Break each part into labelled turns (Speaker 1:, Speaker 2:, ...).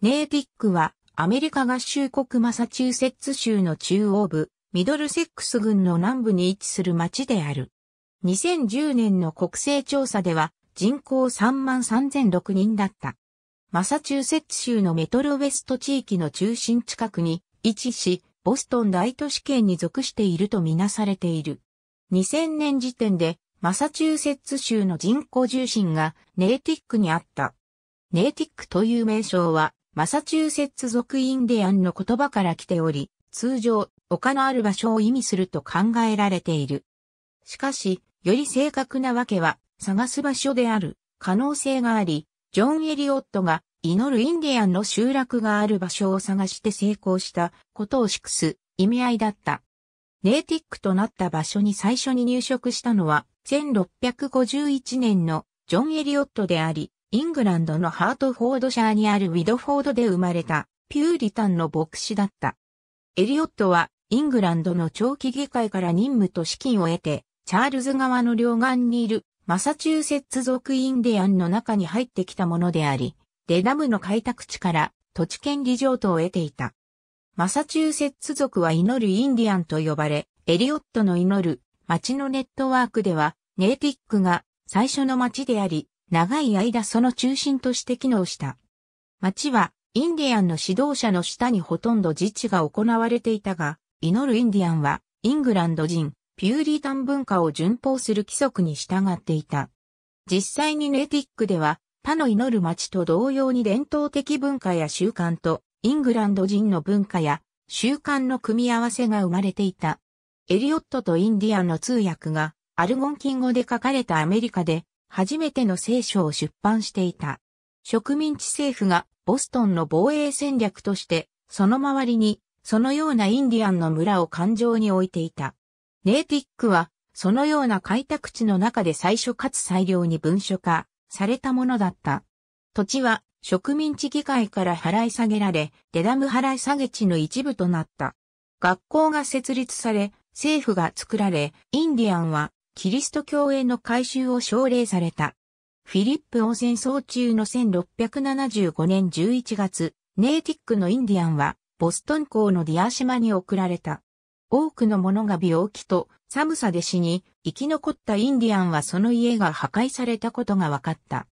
Speaker 1: ネーティックはアメリカ合衆国マサチューセッツ州の中央部、ミドルセックス郡の南部に位置する町である。2010年の国勢調査では人口3万3006人だった。マサチューセッツ州のメトロウェスト地域の中心近くに位置し、ボストン大都市圏に属しているとみなされている。2000年時点でマサチューセッツ州の人口重心がネーティックにあった。ネーティックという名称はマサチューセッツ族インディアンの言葉から来ており、通常、丘のある場所を意味すると考えられている。しかし、より正確なわけは、探す場所である可能性があり、ジョン・エリオットが祈るインディアンの集落がある場所を探して成功したことを祝す意味合いだった。ネイティックとなった場所に最初に入植したのは1651年のジョン・エリオットであり、イングランドのハートフォードシャーにあるウィドフォードで生まれた、ピューリタンの牧師だった。エリオットは、イングランドの長期議会から任務と資金を得て、チャールズ川の両岸にいるマサチューセッツ族インディアンの中に入ってきたものであり、デダムの開拓地から土地権利譲渡を得ていた。マサチューセッツ族は祈るインディアンと呼ばれ、エリオットの祈る町のネットワークでは、ネイティックが最初の町であり、長い間その中心として機能した。町は、インディアンの指導者の下にほとんど自治が行われていたが、祈るインディアンは、イングランド人、ピューリータン文化を順法する規則に従っていた。実際にネティックでは、他の祈る町と同様に伝統的文化や習慣と、イングランド人の文化や習慣の組み合わせが生まれていた。エリオットとインディアンの通訳が、アルゴンキン語で書かれたアメリカで、初めての聖書を出版していた。植民地政府がボストンの防衛戦略として、その周りに、そのようなインディアンの村を環状に置いていた。ネイティックは、そのような開拓地の中で最初かつ最良に文書化されたものだった。土地は植民地議会から払い下げられ、デダム払い下げ地の一部となった。学校が設立され、政府が作られ、インディアンはキリスト教への改宗を奨励された。フィリップ王戦争中の1675年11月、ネイティックのインディアンは、ボストン港のディア島に送られた。多くの者が病気と寒さで死に、生き残ったインディアンはその家が破壊されたことが分かった。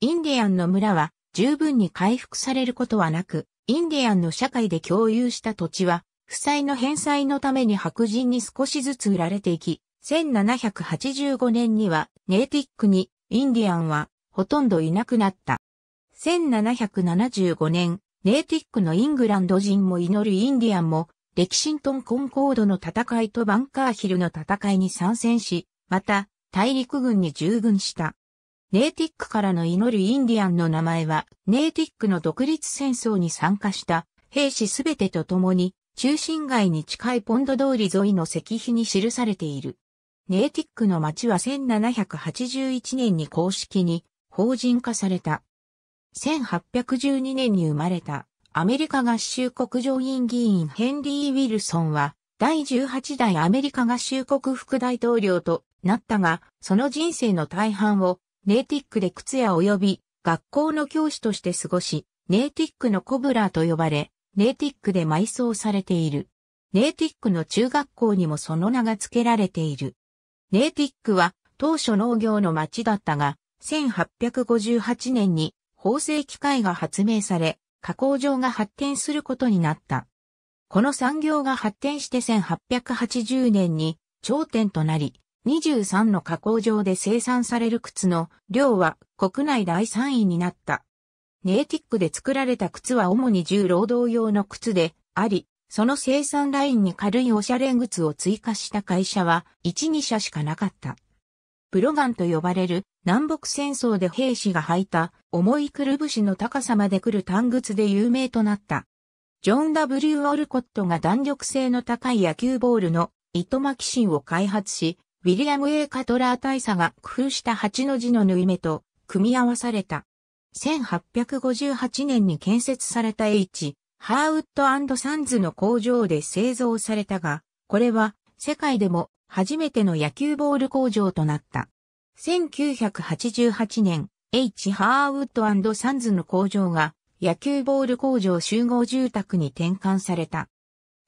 Speaker 1: インディアンの村は十分に回復されることはなく、インディアンの社会で共有した土地は、負債の返済のために白人に少しずつ売られていき、1785年にはネイティックにインディアンはほとんどいなくなった。1775年、ネイティックのイングランド人も祈るインディアンも、レキシントンコンコードの戦いとバンカーヒルの戦いに参戦し、また、大陸軍に従軍した。ネイティックからの祈るインディアンの名前は、ネイティックの独立戦争に参加した兵士すべてと共に、中心街に近いポンド通り沿いの石碑に記されている。ネーティックの町は1781年に公式に法人化された。1812年に生まれたアメリカ合衆国上院議員ヘンリー・ウィルソンは第18代アメリカ合衆国副大統領となったが、その人生の大半をネーティックで靴屋及び学校の教師として過ごし、ネーティックのコブラーと呼ばれ、ネーティックで埋葬されている。ネーティックの中学校にもその名が付けられている。ネーティックは当初農業の町だったが、1858年に縫製機械が発明され、加工場が発展することになった。この産業が発展して1880年に頂点となり、23の加工場で生産される靴の量は国内第3位になった。ネーティックで作られた靴は主に重労働用の靴であり、その生産ラインに軽いオシャレ靴を追加した会社は1、2社しかなかった。プロガンと呼ばれる南北戦争で兵士が履いた重いくるぶしの高さまで来る単靴で有名となった。ジョン・ W・ オルコットが弾力性の高い野球ボールの糸巻き芯を開発し、ウィリアム・ A・ カトラー大佐が工夫した8の字の縫い目と組み合わされた。1858年に建設された H・ ハーウッドサンズの工場で製造されたが、これは世界でも初めての野球ボール工場となった。1988年、H. ハーウッドサンズの工場が野球ボール工場集合住宅に転換された。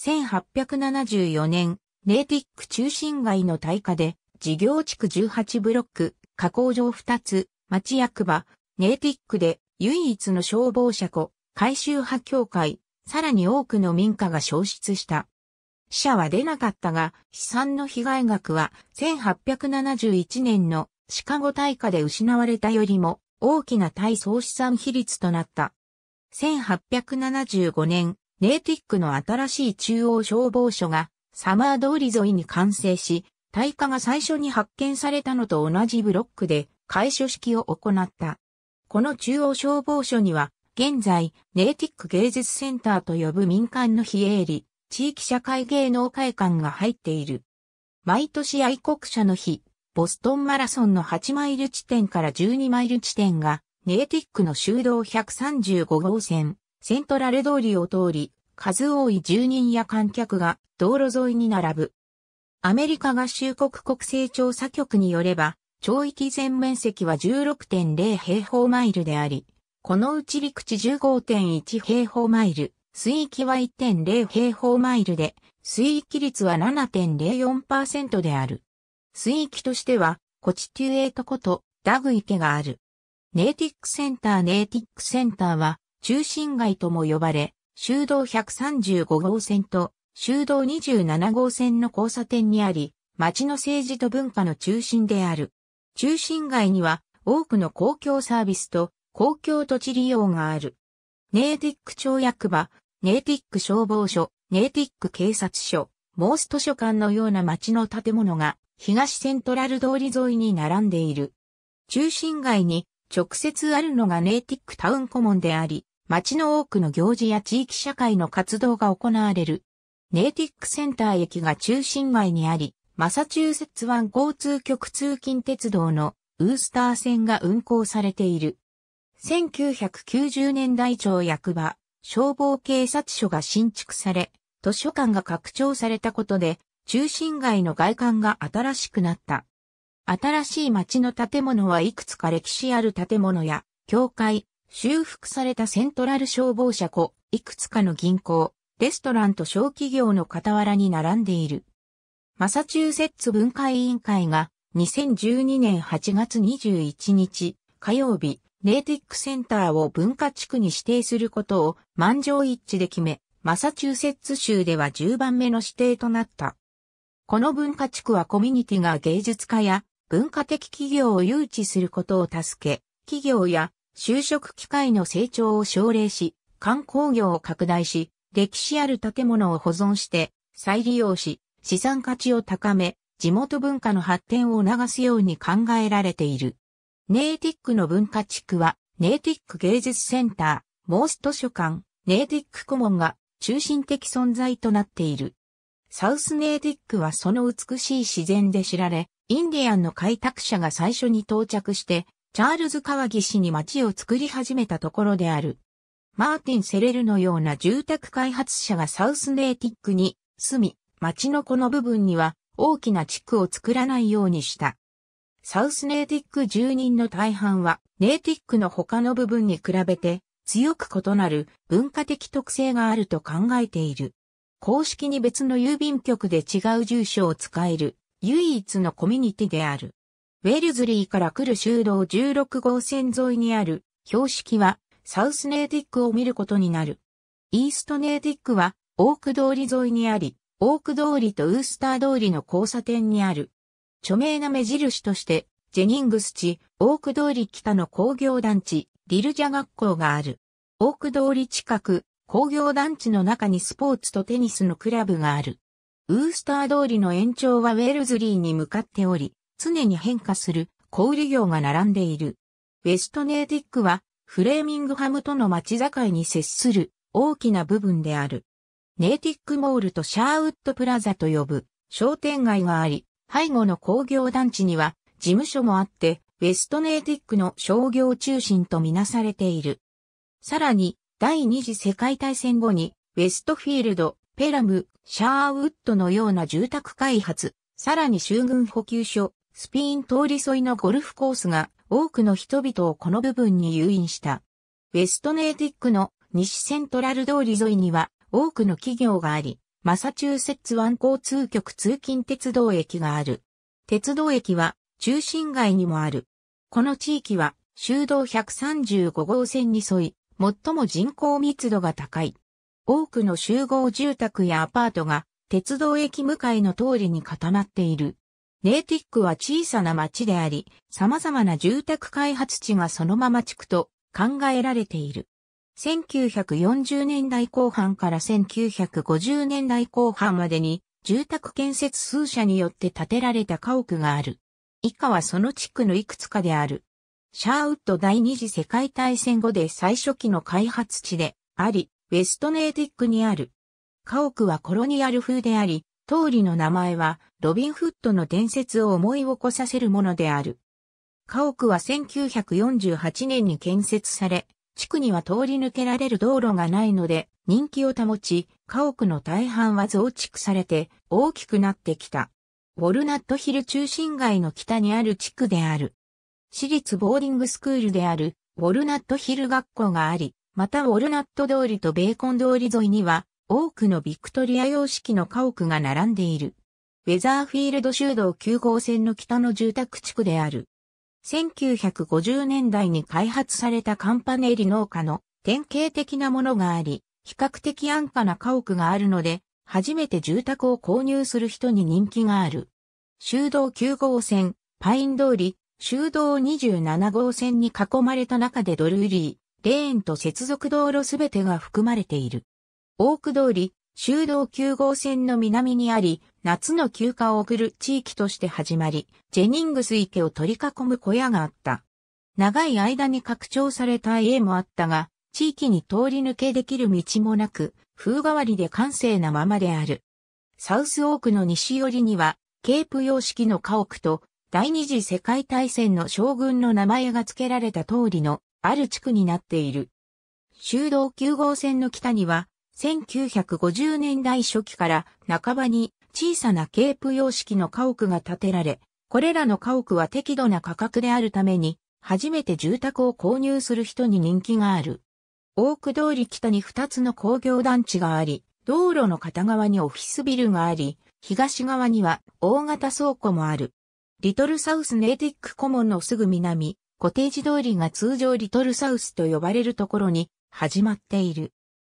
Speaker 1: 1874年、ネイティック中心街の大火で、事業地区18ブロック、加工場2つ、町役場、ネイティックで唯一の消防車庫、改修派協会、さらに多くの民家が消失した。死者は出なかったが、悲惨の被害額は1871年のシカゴ大火で失われたよりも大きな対総資産比率となった。1875年、ネイティックの新しい中央消防署がサマー通り沿いに完成し、大火が最初に発見されたのと同じブロックで、開所式を行った。この中央消防署には、現在、ネーティック芸術センターと呼ぶ民間の非営利、地域社会芸能会館が入っている。毎年愛国者の日、ボストンマラソンの8マイル地点から12マイル地点が、ネーティックの修道135号線、セントラル通りを通り、数多い住人や観客が道路沿いに並ぶ。アメリカ合衆国国勢調査局によれば、町域全面積は16.0平方マイルであり、このうち陸地15.1平方マイル、水域は1.0平方マイルで、水域率は7.04%である。水域としては、コチテュエートことダグ池がある。ネイティックセンターネイティックセンターは、中心街とも呼ばれ、修道135号線と修道27号線の交差点にあり、町の政治と文化の中心である。中心街には多くの公共サービスと公共土地利用がある。ネーティック町役場、ネーティック消防署、ネーティック警察署、モース図書館のような町の建物が東セントラル通り沿いに並んでいる。中心街に直接あるのがネーティックタウンコモンであり、町の多くの行事や地域社会の活動が行われる。ネーティックセンター駅が中心街にあり、マサチューセッツ湾交通局通勤鉄道のウースター線が運行されている。1990年代町役場、消防警察署が新築され、図書館が拡張されたことで、中心街の外観が新しくなった。新しい街の建物はいくつか歴史ある建物や、教会、修復されたセントラル消防車庫、いくつかの銀行、レストランと小企業の傍らに並んでいる。マサチューセッツ文化委員会が2012年8月21日火曜日ネーティックセンターを文化地区に指定することを満場一致で決め、マサチューセッツ州では10番目の指定となった。この文化地区はコミュニティが芸術家や文化的企業を誘致することを助け、企業や就職機会の成長を奨励し、観光業を拡大し、歴史ある建物を保存して再利用し、資産価値を高め、地元文化の発展を促すように考えられている。ネーティックの文化地区は、ネーティック芸術センター、モース図書館、ネーティック顧問が中心的存在となっている。サウスネーティックはその美しい自然で知られ、インディアンの開拓者が最初に到着して、チャールズ川岸に町を作り始めたところである。マーティン・セレルのような住宅開発者がサウスネーティックに住み、町のこの部分には大きな地区を作らないようにした。サウスネーティック住人の大半は、ネーティックの他の部分に比べて、強く異なる文化的特性があると考えている。公式に別の郵便局で違う住所を使える唯一のコミュニティである。ウェルズリーから来る修道16号線沿いにある標識はサウスネーティックを見ることになる。イーストネーティックはオーク通り沿いにあり、オーク通りとウースター通りの交差点にある著名な目印として、ジェニングス地、オーク通り北の工業団地、リルジャ学校がある。オーク通り近く、工業団地の中にスポーツとテニスのクラブがある。ウースター通りの延長はウェルズリーに向かっており、常に変化する小売業が並んでいる。ウェストネーティックはフレーミングハムとの町境に接する大きな部分である。ネーティックモールとシャーウッドプラザと呼ぶ商店街があり、背後の工業団地には事務所もあって、ウェストネーティックの商業中心とみなされている。さらに、第二次世界大戦後に、ウェストフィールド、ペラム、シャーウッドのような住宅開発、さらに州軍補給所、スピーン通り沿いのゴルフコースが多くの人々をこの部分に誘引した。ウェストネーティックの西セントラル通り沿いには多くの企業があり、マサチューセッツ湾交通局通勤鉄道駅がある。鉄道駅は中心街にもある。この地域は修道135号線に沿い、最も人口密度が高い。多くの集合住宅やアパートが鉄道駅向かいの通りに固まっている。ネイティックは小さな町であり、様々な住宅開発地がそのまま地区と考えられている。1940年代後半から1950年代後半までに住宅建設数社によって建てられた家屋がある。以下はその地区のいくつかである。シャーウッド第二次世界大戦後で最初期の開発地であり、ウェストネーティックにある。家屋はコロニアル風であり、通りの名前はロビンフッドの伝説を思い起こさせるものである。家屋は1948年に建設され、地区には通り抜けられる道路がないので人気を保ち、家屋の大半は増築されて大きくなってきた。ウォルナットヒル中心街の北にある地区である。私立ボーディングスクールであるウォルナットヒル学校があり、またウォルナット通りとベーコン通り沿いには多くのビクトリア様式の家屋が並んでいる。ウェザーフィールド修道9号線の北の住宅地区である。1950年代に開発されたカンパネリ農家の典型的なものがあり、比較的安価な家屋があるので、初めて住宅を購入する人に人気がある。修道9号線、パイン通り、修道27号線に囲まれた中でドルーリー、レーンと接続道路すべてが含まれている。オーク通り、修道9号線の南にあり、夏の休暇を送る地域として始まり、ジェニングス池を取り囲む小屋があった。長い間に拡張された家もあったが、地域に通り抜けできる道もなく、風変わりで閑静なままである。サウスオークの西寄りには、ケープ様式の家屋と、第二次世界大戦の将軍の名前が付けられた通りの、ある地区になっている。修道9号線の北には、1950年代初期から半ばに小さなケープ様式の家屋が建てられ、これらの家屋は適度な価格であるために、初めて住宅を購入する人に人気がある。大久通り北に2つの工業団地があり、道路の片側にオフィスビルがあり、東側には大型倉庫もある。リトルサウスネーティックコモンのすぐ南、コテージ通りが通常リトルサウスと呼ばれるところに始まっている。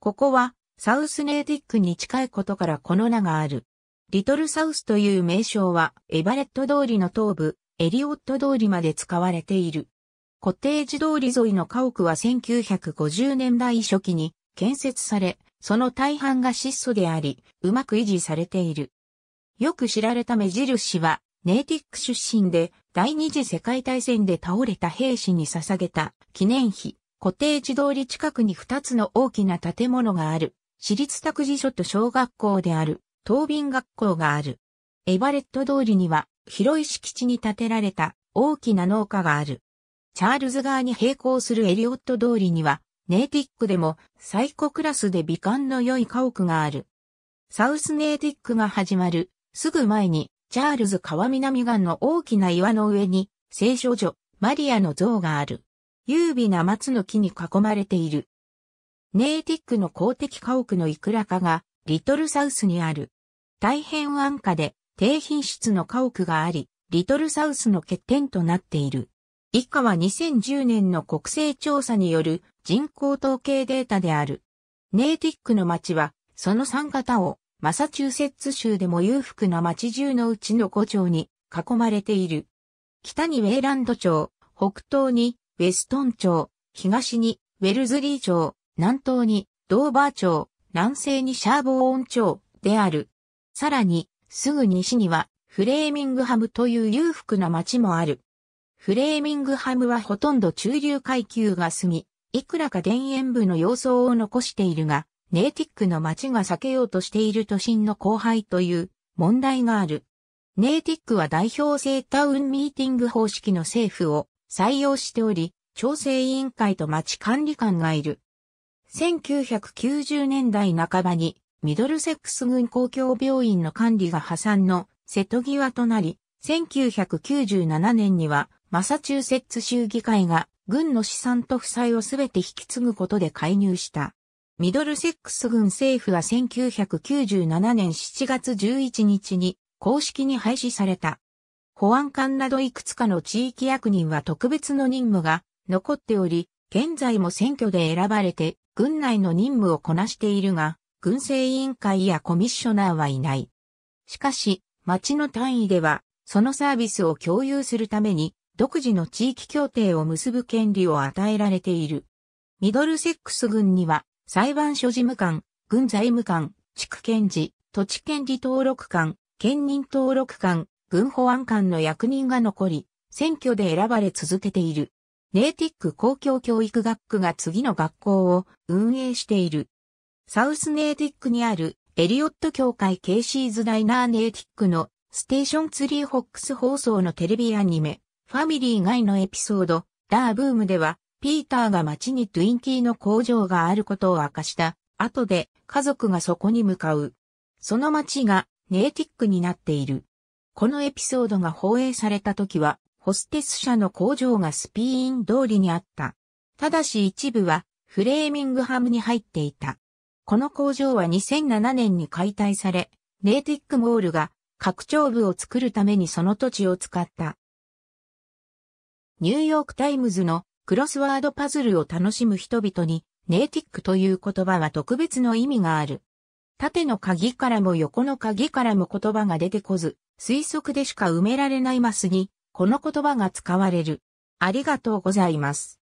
Speaker 1: ここはサウスネーティックに近いことからこの名がある。リトルサウスという名称は、エバレット通りの東部、エリオット通りまで使われている。コテージ通り沿いの家屋は1950年代初期に建設され、その大半が質素であり、うまく維持されている。よく知られた目印は、ネイティック出身で、第二次世界大戦で倒れた兵士に捧げた記念碑、コテージ通り近くに2つの大きな建物がある。私立託児所と小学校である、東便学校がある。エバレット通りには、広い敷地に建てられた大きな農家がある。チャールズ側に並行するエリオット通りには、ネイティックでも最高クラスで美観の良い家屋がある。サウスネイティックが始まる、すぐ前に、チャールズ川南岸の大きな岩の上に、聖書女、マリアの像がある。優美な松の木に囲まれている。ネーティックの公的家屋のいくらかが、リトルサウスにある。大変安価で、低品質の家屋があり、リトルサウスの欠点となっている。以下は2010年の国勢調査による人口統計データである。ネーティックの町は、その三方を、マサチューセッツ州でも裕福な町中のうちの5町に囲まれている。北にウェイランド町、北東にウェストン町、東にウェルズリー町、南東にドーバー町、南西にシャーボーン町である。さらに、すぐ西にはフレーミングハムという裕福な町もある。フレーミングハムはほとんど中流階級が住み、いくらか田園部の様相を残しているが、ネーティックの町が避けようとしている都心の荒廃という問題がある。ネーティックは代表制タウンミーティング方式の政府を採用しており、調整委員会と町管理官がいる。1990年代半ばにミドルセックス軍公共病院の管理が破産の瀬戸際となり、1997年にはマサチューセッツ州議会が軍の資産と負債をすべて引き継ぐことで介入した。ミドルセックス軍政府は1997年7月11日に公式に廃止された。保安官などいくつかの地域役人は特別の任務が残っており、現在も選挙で選ばれて軍内の任務をこなしているが、軍政委員会やコミッショナーはいない。しかし、町の単位では、そのサービスを共有するために、独自の地域協定を結ぶ権利を与えられている。ミドルセックス軍には、裁判所事務官、軍財務官、地区検事、土地権利登録官、県人登録官、軍保安官の役人が残り、選挙で選ばれ続けている。ネイティック公共教育学区が次の学校を運営している。サウスネイティックにあるエリオット協会ケイシーズダイナーネイティックのステーションツリーホックス放送のテレビアニメ、ファミリー外のエピソード、ダーブームでは、ピーターが街にトゥインキーの工場があることを明かした。後で家族がそこに向かう。その街がネイティックになっている。このエピソードが放映された時は、ホステス社の工場がスピーン通りにあった。ただし一部はフレーミングハムに入っていた。この工場は2007年に解体され、ネイティックモールが拡張部を作るためにその土地を使った。ニューヨークタイムズのクロスワードパズルを楽しむ人々に、ネイティックという言葉は特別の意味がある。縦の鍵からも横の鍵からも言葉が出てこず、推測でしか埋められないマスにこの言葉が使われる。ありがとうございます。